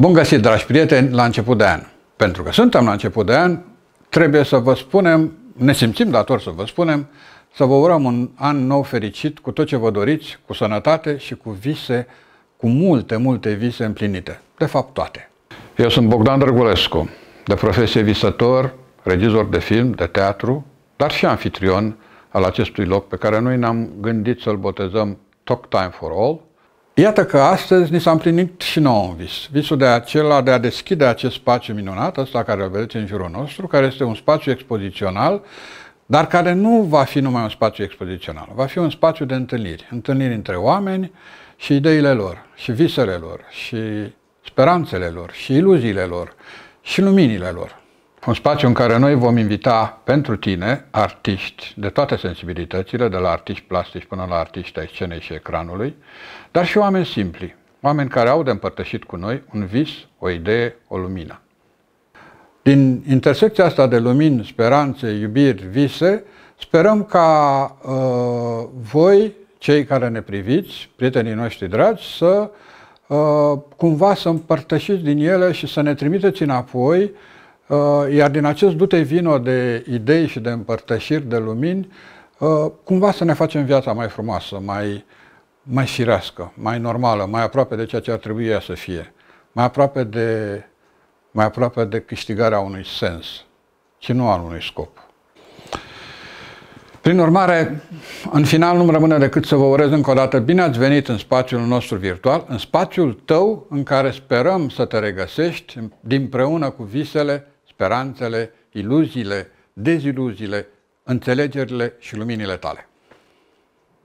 Bun găsit, dragi prieteni, la început de an. Pentru că suntem la început de an, trebuie să vă spunem, ne simțim dator să vă spunem, să vă urăm un an nou fericit cu tot ce vă doriți, cu sănătate și cu vise, cu multe, multe vise împlinite. De fapt, toate. Eu sunt Bogdan Drăgulescu, de profesie visător, regizor de film, de teatru, dar și anfitrion al acestui loc pe care noi ne-am gândit să-l botezăm Talk Time for All – Iată că astăzi ni s-a împlinit și nouă vis. Visul de acela de a deschide acest spațiu minunat, ăsta care îl vedeți în jurul nostru, care este un spațiu expozițional, dar care nu va fi numai un spațiu expozițional, va fi un spațiu de întâlniri. Întâlniri între oameni și ideile lor, și visele lor, și speranțele lor, și iluziile lor, și luminile lor un spațiu în care noi vom invita pentru tine artiști de toate sensibilitățile, de la artiști plastici până la artiști ai scenei și ecranului, dar și oameni simpli, oameni care au de împărtășit cu noi un vis, o idee, o lumină. Din intersecția asta de lumini, speranțe, iubiri, vise, sperăm ca uh, voi, cei care ne priviți, prietenii noștri dragi, să uh, cumva să împărtășiți din ele și să ne trimiteți înapoi uh, Uh, iar din acest dute vino de idei și de împărtășiri, de lumini, uh, cumva să ne facem viața mai frumoasă, mai, mai firească, mai normală, mai aproape de ceea ce ar trebui ea să fie, mai aproape de, mai aproape de câștigarea unui sens, ci nu al unui scop. Prin urmare, în final nu-mi rămâne decât să vă urez încă o dată bine ați venit în spațiul nostru virtual, în spațiul tău în care sperăm să te regăsești din preună cu visele speranțele, iluziile, deziluziile, înțelegerile și luminile tale.